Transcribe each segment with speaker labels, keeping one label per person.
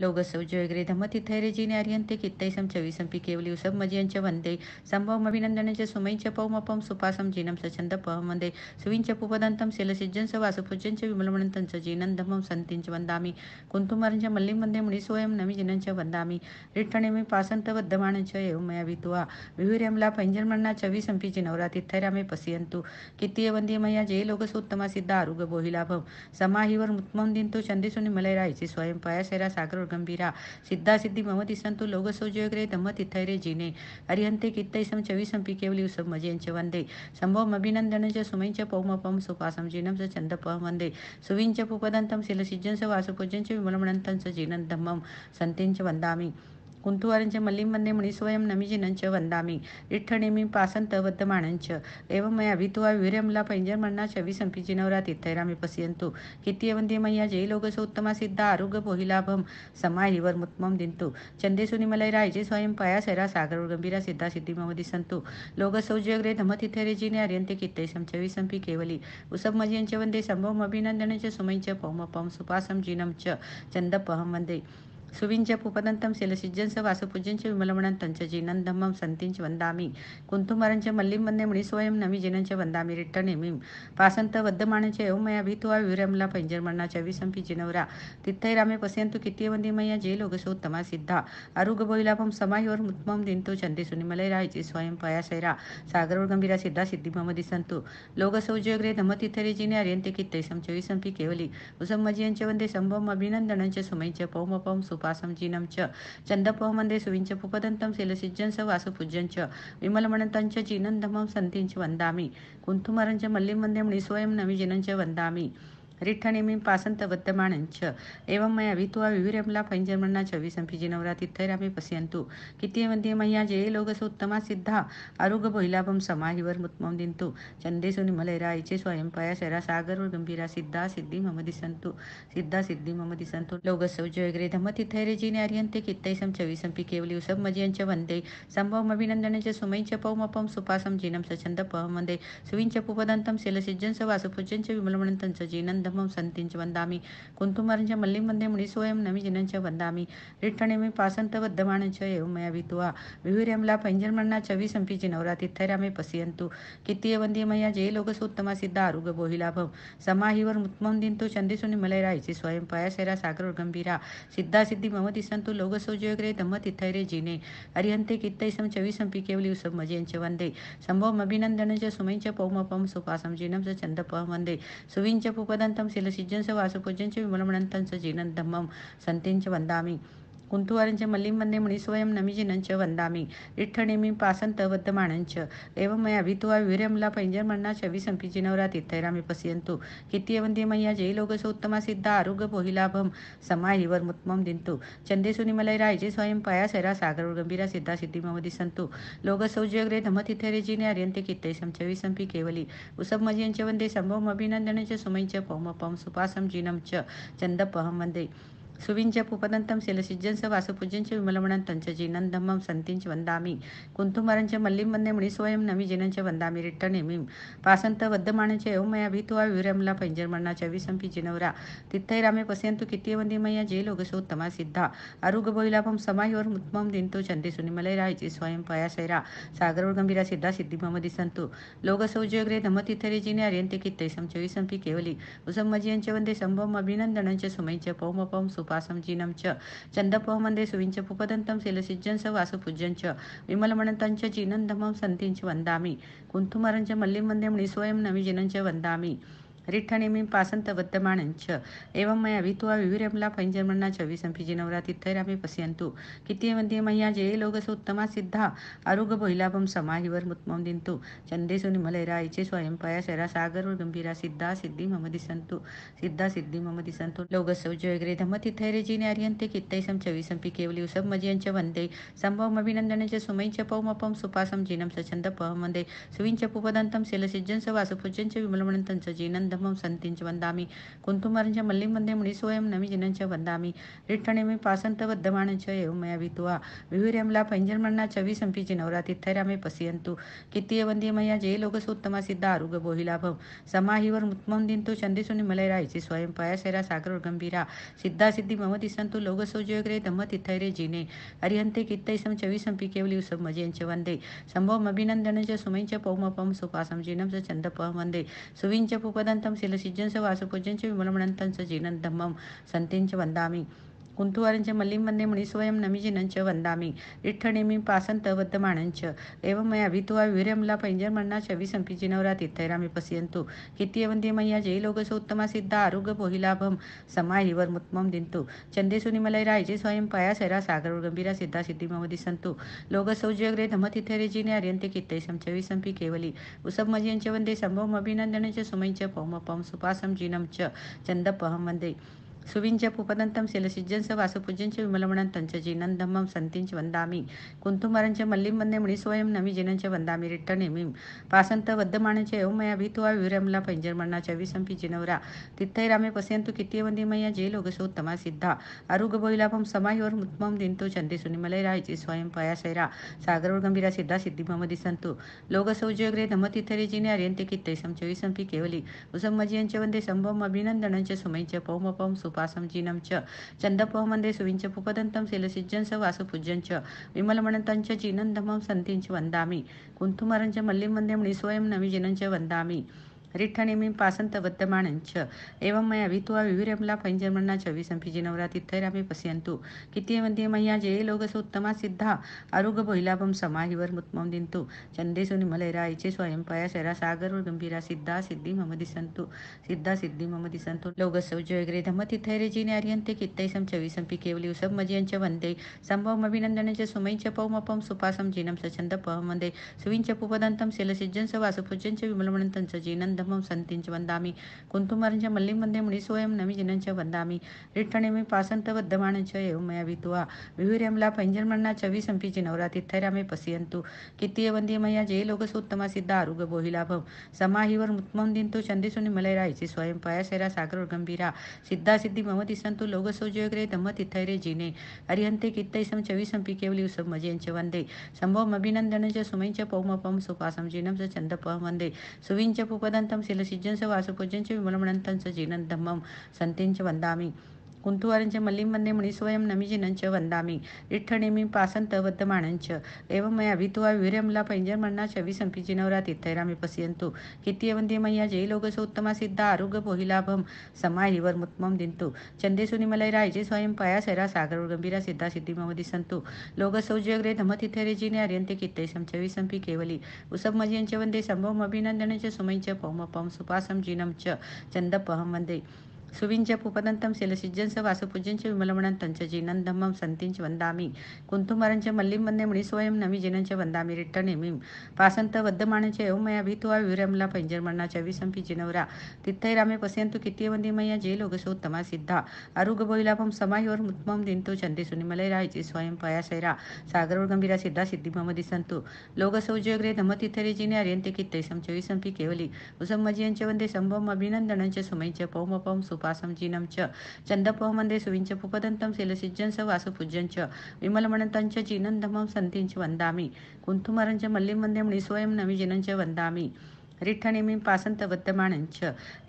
Speaker 1: लोग सब जय ग्रे धमति थैर जी ने अरियंते कितई सम चवी सम पी केवली उसब मजियन च वंदे संभव अभिनंदन च सुमई च पौम सुपासम जिनम सचंद पह मंदे च पुपदंतम सेल सिज्जन स वास पूजन च विमल मनंतन च जिनन धमम संतिन कुंतुमर च मल्ली मंदे मुनि सोयम नमी जिनन च वंदामी मे पासंत वद्धमान च एव मय वितुआ विहुरमला चवी सम पी जिनवरा तिथैरा मे पसियंतु कितिय वंदे जय लोग सिद्ध आरोग्य समाहिवर मुत्मम दिन तो चंदी सुनि मलय स्वयं पाया सागर ಗಂಭೀರ ಸಿದ್ಧಾಸಿದ್ಧಿ ಮಮತಿ ಸಂತು ಲೋಗಸೋ કેવલી ತಮ್ಮ મજે ಜೀನೆ વંદે સંભવ ಚವಿಸಂ ಪಿ ಕೇವಲಿ ચ પૌમ પમ ಸಂಭವಂ ಅಭಿನಂದನ ಚ ಸುಮೈಂಚ ಪೌಮಪಂ ಸುಪಾಸಂ ಜೀನಂ ಸ પુપદંતમ ವಂದೆ સિજ્જન સ વાસ પૂજન ચ ಚ ವಿಮಲಮನಂತಂ ಸ ಜೀನಂತಮಂ ચ વંદામી कुन्तुवारिञ्च मल्लिं मणि स्वयं नमिजिनञ्च वन्दामि इट्ठणिमि पासन्तबद्धमाणञ्च एवं मया भित्वा वीर्यम्ला पैञ्जन्मण्णा चविसम्पि जिनवराति तैरामि कित्ये कित्यवन्ति मय्या जय लोकसोत्तमा सिद्धा आरोग्यपोहिलाभं समाहिवर्मुत्मं दिन्तु चन्देषु निमलैरायजे स्वयं पाया सैरा सागरगम्भीरा सिद्धा सिद्धिमव दिसन्तु लोकसौज्यग्रे धमतिथेरे जिने अर्यन्ते समचवी संपी केवली संभव वन्दे सुमैंच पौम पौमपं सुपासम जिनं च पहम वंदे सुविंच पुपदंतम शिल सिज्जंस वासुपूज्यंच विमलमणंतंच जिनंद मम संतिंच वन्दामि कुंतुमरंच मल्लिम वंदे मणि स्वयं नमि जिनंच वंदामि रिटणे मिम पासंत वद्दमाणंच एवमया भीतुवा विरमला पंजरमणा चवी संपी जिनवरा तितै रामे पसेंतु कितिय वंदी मैया जे लोग सोत्तमा सिद्धा अरुग बोइला पम समाय और मुत्मम दिनतो चंदे सुनि मले राय स्वयं पाया सैरा सागर और गंभीरा सिद्धा सिद्धि मम दिसंतु लोग सौजयग्रे धमति थरी कित्तै अरियंत कितै सम चवी संपी केवली उसम मजियंच वंदे संभव अभिनंदनंच सुमैच सु सुपासम जिनम च चंदपोहमंदे सुविंच पुपदंतम शिलसिज्जन स विमल च विमलमनंतंच जीनंदमं संतींच वंदामी कुंथुमरंच मल्लिमंदे निस्वयं नमी जिनंच वंदामी रिठ्ठनेमिं पासंत बद्धमानं च एवं मया वित्वा विविरमला पैञ्जन्मन्ना च विसम्पि जिनवरातिथैरापि पश्यन्तु कित्ये वन्द्ये जे जये उत्तमा सिद्धा आरोग्यभैलाभं समाहिवर मुत्मं दिन्तु चन्देषु निमलैरा इचे स्वयं पया शरा सागर गंभीरा सिद्धा सिद्धि मम दिसन्तु सिद्धा सिद्धि मम दिसन्तु लोकसौ जयग्रे धमतिथैरे जिने अर्यन्ते कित्तैसं च विसम्पि केवली च वन्दे सम्भवमभिनन्दनञ्च सुमञ्च पौमपं सुपासं जिनं सचन्दपहं वन्दे सुविञ्च पुपदन्तं शैलसिज्जं स वासुपूज्यं च विमलमनन्तं च जिनन्दं मंदमम संतींचे वंदामी कुंतुमारांच्या मल्ली मध्ये मुली सोयम नमी जिनांच्या वंदामी रिठ्ठाणे मी पासंत बद्धमानाच्या येऊ मया वितुआ विहुरेमला पैंजर चवि चवी संपीचे नवरा तिथरा मी पसियंतु किती वंदी मया जे लोक सोत्तमा सिद्ध आरोग्य बोहिला भव समाहीवर मुत्मम दिन तो चंदेसुनी स्वयं पयासेरा सागर गंभीरा सिद्धा सिद्धी मम दिसंतु लोक सोजयोग रे धम्म तिथरे जिने हरिहंते कित्तय सम चवी संपी केवली उत्सव मजेंचे वंदे संभव अभिनंदनच्या सुमैंच्या पौमपम सुपासम च सचंद पहमंदे सुविंच पुपदंत शान्तं शिलसिज्जं स वासुपूज्यं च विमलमनन्तं स जीर्णं धम्मं सन्तिं च वन्दामि कुन्तुवारिञ्च मल्लिं वन्दे मुनिस्वयं नमिजिनञ्च वन्दामि इट्ठणेमि पासन्त वर्धमानञ्च एवं मया भित्वा वीर्यमला पैञ्जन्मण्णाच विसम्पिजिनवरा वंदे पश्यन्तु हित्यवन्ति मय्या जयी लोकसोत्तमा सिद्धा मुत्मम दिंतु दिन्तु मलय निमलैरायजे स्वयं पया सैरा गंभीरा सिद्धा सिद्धिमवदि सन्तु धम धमतिथैरे जिने अर्यन्ते कित्तैसं च संपी केवली उसभमजयञ्च वन्दे सम्भवमभिनन्दनञ्च सुमञ्च पौम सुपासं जिनं च चंदपहम वन्दे సువించపుపదంతం శిలసిజ్జంస వాసుపూజ్యంచ విమలమనంతంచ జీనంధమ్మం సంతించ వందామి कुंतुमारांचे मल्लिम बंदे म्हणी स्वयं नमी जिनंचे वंदामी रिट्ट नेमीम पासंत वद्दमानाचे एवमया भीतुआ विरमला पंजरमरणाच्या विसंपी जिनवरा तिथै रामे पश्यंतु किती वंदिमया जे लोकसोत्तमा सिद्धा अरुग बोईलाभम समायोर मुत्मम दिंतु चंदे सुनिमलय रायचे स्वयं पयासैरा सागर गंभीरा सिद्धा सिद्धी मम दिसंतु लोकसौजग्रे धम तिथरे जिने अर्यंते कित्तै समचे विसंपी केवली उसम मजियांचे वंदे संभम अभिनंदनंचे सुमैचे पौम पौम सुप उपासम जिनम च चंदपोहमंदे सुविंच पुपदंतम शिलसिज्जन स पूज्यंच च विमलमणंतंच जीनंदमं संतींच वंदामी कुंथुमरंच मल्लिमंदे निस्वयं नवी जिनंच वंदामी रिठ्ठनिमिपासन्त बद्धमानं च एवं मया वित्वा विविरमला पञ्चमण्णा च नवराती नवरातिथैरापि पश्यन्तु कित्ये वन्द्ये मह्या जे उत्तमा सिद्धा आरोग्यभैलाभं समाहिवर मुत्मं दिन्तु चंदेसु निमलैरा इचे स्वयं पया सागर गंभीरा सिद्धा सिद्धी मम दिसन्तु सिद्धा सिद्धी मम दिसन्तु लोकसौ जयग्रे धमतिथैरे जिने अर्यन्ते कित्तैसं च विसम्पि केवली उसं मजयञ्च वन्दे सम्भवमभिनन्दनञ्च सुमैञ्च पौमपं सुपासं जिनं सचन्दपहं वन्दे सुविञ्च पुपदन्तं शिलसिज्जं स वासुपूज्यं स च जिनन्दं பத்மம் சந்திஞ்சு வந்தாமி குந்துமரஞ்ச மல்லிம் வந்தே முடிசோயம் நமி ஜினஞ்ச வந்தாமி ரிட்டணிமி एव मया எவும் மயா வித்துவா விவிரம்லா பஞ்சன்மண்ணா சவி சம்பிச்சு नवरा तिथैरामे पसियंतु कितीय वंदी मया जे लोक सोत्तमा सिद्धा आरुग बोहिलाभम समाहीवर मुत्मम दिंतु चंदीसुनी मलाई राहायची स्वयं पयासेरा सागर गंभीरा सिद्धा सिद्धी मम दिसंतु लोक सोजोग्रे धम्म तिथैरे जिने हरिहंते कित्तैसम चवीसम पिकेवली उसम मजेंच वंदे संभव अभिनंदनच सुमैंच पौमपम सुपासम जिनम च चंदपम वंदे सुविंच पुपदंत சில சிஜ்ஜன்ச வாசு புஜ்ஜன்ச விமலமனந்தம் ச ஜீனந்தம்மம் சந்திஞ்ச வந்தாமி कुन्तुवारिञ्च मल्लिं वन्दे मुनिस्वयं नमिजिनं वंदामि वन्दामि इट्ठणेमि पासन्त अभितुवा एवं मया भित्वा वीर्यमला संपी च विसम्पिचि नवराति तैरामि पश्यन्तु कित्यवन्ति मय्या जयी सोत्तमा सिद्धा आरोग्य बोहिलाभं समाहिवर मुत्मं दिन्तु चन्देषु स्वयं पया सैरा सागर गंभीरा सिद्धा सिद्धी मम दिसन्तु लोकसौज्यग्रे धमतिथे जिने अर्यंत कित्तैसं च संपी केवली उसब वन्दे सम्भवमभिनन्दनं च सुमञ्च पौम सुपासम जिनमच च चन्दपहं वन्दे సువించ ఉపదంతం శిలసిజ్జంస వాసుపూజ్యంచ విమలమనంతంచ జీనంధమ్మం సంతించ వందామి కుంతుమరంచ మల్లిం వందే स्वयं नमी జినంచ वंदामी రిట్ట నేమిం पासंत वद्यमानाचे ओमया भीतुआ विरमला पैंजरमरणाच्या विसंपी जिनवरा रामे पसयंतु किती वंदिमया जे लोकसोत्तमा सिद्धा आरुग बोईलाभम समायोर मुत्मम दिंतो चंदे सुनिमलय राहायचे स्वयं पयासैरा सागर गंभीरा सिद्धा सिद्धी मम दिसंतु लोकसौजग्रे धम तिथरे जिने अर्यंते कित्तैसम चविसंपी केवली उसम मजियंचे वंदे संभम अभिनंदनंच सुमैच पौम पौम सुपा उपासम चिनम च चंदपोहमंदे सुविंच पुपदंतम शिलसिज्जंस वासुपूज्यं च विमलमणंतंच जिनंदमं संतींच वंदामी कुंथुमरंच मल्लिमंदे मणिस्वयम नवी जिनंच वंदामी रिठ्ठनेमी पासंत वर्तमानंच एवं मया वित्वा विविरमला पैञ्जन्मणा च विसंपिजिनवरा तिथैरापि पश्यन्तु कित्येव वन्दे मया जये उत्तमा सिद्धा आरोग्यभैलाभं समाहिवर मुत्मं दिन्तु छन्देषु निमलैरा इचे स्वयं पयाशैरा सागरगम्भीरा सिद्धा सिद्धी मम दिसन्तु सिद्धा सिद्धी मम दिसन्तु लोकसौ जयग्रे धमतिथैरेजिने अर्यन्ते कित्तैसं च विसंपि केवली सबमजयञ्च वन्दे सम्भवमभिनन्दनञ्च सुमैञ्च पौमपं सुपासं जिनं सचन्द पहमन्दे सुविञ्च पुपदन्तं शिलसिज्जं स वासुपूज्यं च विमलमनन्तं च संतिंच சந்திஞ்சு வந்தாமி குந்துமரிஞ்ச மல்லிமந்தே முடிசோயம் நமி ஜினஞ்ச வந்தாமி ரிட்டணிமி பாசந்தவர்தமானஞ்ச எவமய விதுவா விவிரம்லா பஞ்சர்மண்ணா चवी संपीची नवरा तिथैरामे पसियंतु कितीय वंदी मया जे लोक सुत्तमा सिद्धा आरुग बोहिलाभम समाहीवर मुत्मम दिंतु चंदीसुनी मलैरा इसी स्वयं पयासेरा सागर गंभीरा सिद्धा सिद्धी मम दिसंतु लोक सोजोग्रे धम्म तिथैरे जिने अरिहंते सम चवी संपी केवली उसम मजेंच वंदे संभव अभिनंदन च सुमैंच पौमपम सुपासम जिनम च चंदपम वंदे सुविंच पुपदंत சில சிஜ்ஜன்ச வாசு புஜ்ஜன்ச விமலமனந்தம் ச ஜீனந்தம்மம் சந்திஞ்ச வந்தாமி कुंतुवारांचे मल्लिमन्ने म्हणी स्वयं नमिजिनंच वंदामी इठ्ठ नेमी पासंत वद्धमाणंच एवं मया वितुवा विरमला पैंजर म्हणा चवी संपी जिनवरात इथैरामी पसियंतु कित्ये वंदे मैया जय लोगस उत्तम सिद्ध आरोग्य पोहिलाभम समाहिवर मुत्मम दिंतु चंदे मलय स्वयं पाया सैरा सागर गंभीरा सिद्धा सिद्धी मम दिसंतु लोग सौजग्रे धम तिथेरे जिने अर्यंते कित्ते समचवी संपी केवली उसब मजियंच वंदे संभव अभिनंदनच सुमैंच पौम सुपासम जिनम च वंदे सुविंच पुपदंतम शिल सिज्जंस वासुपूज्यंच विमलमणंतंच जिनंदम संतींच वंदामी कुंतुमरंच मल्लिम वंदे मणी स्वयं नमी जिनंच वंदामी रिट्ट नेमी पासंत वद्धमाणंच एवमया भीतुवा विरमला पैंजरमणा चविसंपी जिनवरा तित्थै रामे पस्यंतु कितिय वंदी मया जे लोग सोत्तमा सिद्धा अरुग बोइलापम समाय और मुत्मम दिनतो चंदे सुनिमले राइच स्वयं पया सागर और गंभीरा सिद्धा सिद्धि मम दिसंतु लोग सौजयग्रे धम तिथरे अर्यंत कितिय सम चविसंपी केवली उसम मजियंच वंदे संभव अभिनंदनंच सुमयंच पौमपम सु सुपासम जिनम च सुविंच पुपदंतम शिलसिज्जन स वासुपूज्यं च जिनंदम जीनंदमं संतींच वंदामी कुंथुमरंच मल्लिमंदे निस्वयं नमी जिनंच वंदामी रिठ्ठनेमिं पासंत वर्तमानंच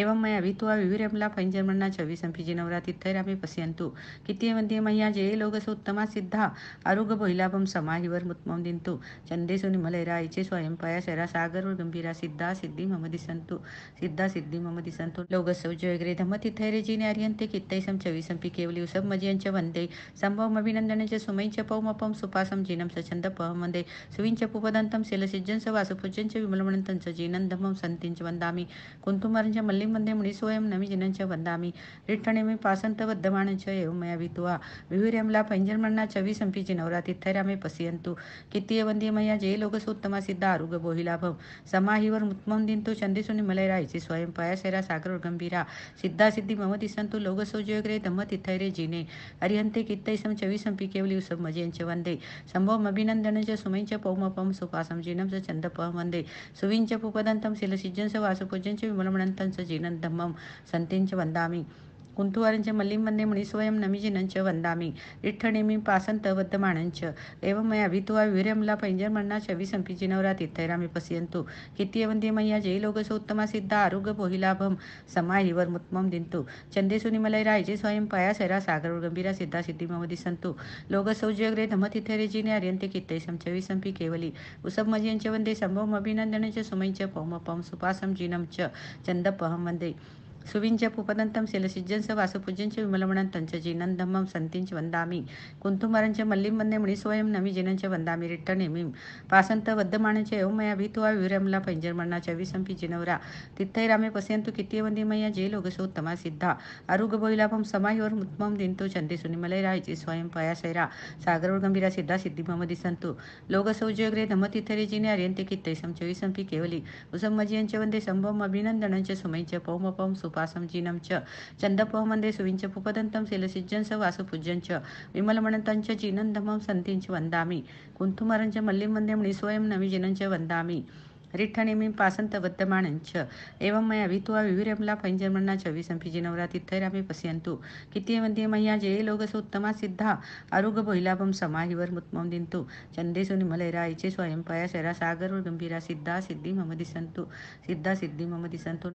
Speaker 1: एवं मया वित्वा विविरमला पैञ्जन्मन्ना च विसम्पि जिनवरातिथैरापि पश्यन्तु कित्ये वन्द्ये मय्या जये उत्तमा सिद्धा आरोग्यभैलाभं समाहिवर मुत्मं दिन्तु चन्देषु निमलैरा इचे स्वयं पया शरा सागर गंभीरा सिद्धा सिद्धि मम दिसन्तु सिद्धा सिद्धि मम दिसन्तु लोकसौ जयग्रे धमतिथैरे जिने अर्यन्ते कित्तैसं च विसम्पि केवलि सबमजयञ्च वन्दे सम्भवमभिनन्दनञ्च सुमञ्च पौमपं सुपासं जिनं सचन्दपहं वन्दे सुविञ्च पुपदन्तं शैलसिज्जं स वासुपूज्यं च विमलमनन्तं च मंदमम संतींचे वंदामी कुंतुमारांच्या मल्ली मध्ये मुली सोयम नमी जिनांच्या वंदामी रिठ्ठणे मी पासंत बद्धमानाच्या येऊ मया वितुआ विहुरेमला पैंजर चवि चवी संपी जी नवरा तिथे पसियंतु किती वंदी मया जे लोक सोत्तमा सिद्ध आरोग्य बोही लाभ समाहीवर मुत्मम दिन तू चंदी स्वयं पयासेरा सागर गंभीरा सिद्धा सिद्धी मम दिसंतु लोक सोजय रे धम्म जिने हरिहंते किती सम चवी संपी केवली उत्सव मजेंचे वंदे संभव अभिनंदनच्या सुमैंच्या पौमपम सुपासम जिनम स चंद पहमंदे सुविंच पुपदंत शान्तं शिलसिज्जं स वासुपूज्यं च विमलमनन्तं स जीर्णं धम्मं सन्तिं च वन्दामि वंदे मल्लिमन्दे स्वयं नमिजिनंच वंदामि इठ्ठनेमी पासंत वर्धमानंच एवं मया भित्वा वीर्यमला जिनवरा विसंपिजिनवरा पसियंतु पश्यन्तु वंदे मया जय लोकस उत्तमा सिद्धा आरोग्य पोहिलाभम समाहिवर मुत्मम दिंतु मलय रायजे स्वयं पाया सैरा सागर गंभीरा सिद्धा सिद्धी मम दिसंतु लोकसौ जगरे धम तिथैरे जिने अर्यंते च केवली उसब मजियंच वंदे संभव अभिनंदनच सुमैंच पौम पौम सुपासम जिनमच चंदपहम वंदे సువించపుపదంతం శిలసిజ్జంస వాసుపూజ్యంచ విమలమనంతంచ జీనంధమ్మం సంతించ వందామి कुंतुमारांचे मल्लिम बंदे म्हणी स्वयं नमी जिनंचे वंदामी रिट्ट नेमीम पासंत वद्दमानाचे एवमया भीतुआ विरमला पंजरमणाच्या विसंपी जिनवरा तिथै रामे पश्यंतु किती वंदिमया जे लोकसोत्तमा सिद्धा अरुग बोईलाभम समायोर मुत्मम दिंतु चंदे सुनिमलय स्वयं पयासैरा सागर गंभीरा सिद्धा सिद्धी मम दिसंतु लोकसौजग्रे धम तिथरे जिने अर्यंते कित्तै समचे विसंपी केवली उसम्मजियांचे वंदे संभम अभिनंदनंचे सुमैचे पौम पौम सुप उपासम जिनम च चंदपोहमंदे सुविंच पुपदंतम शिलसिज्जन स वासुपूज्यं च विमलमणंतंच जीनंदमं संतींच वंदामी कुंथुमरंच मल्लिमंदे निस्वयं नवीजिनंच वंदामी रिठ्ठनेमी पासंत वर्तमानंच एवं मया वित्वा विविरमला पंजमन्ना चविसंपी जिनवरा तिथैरामी पश्यन्तु किती मह्या मया लोगस उत्तमा सिद्धा आरोग्य बहिलाभम समाहिवर मुत्मम दिंतु चंदेसु निमलैरा इचे स्वयंपया शरा सागर गंभीरा सिद्धा सिद्धी मम दिसंतु सिद्धा सिद्धी मम दिसंतु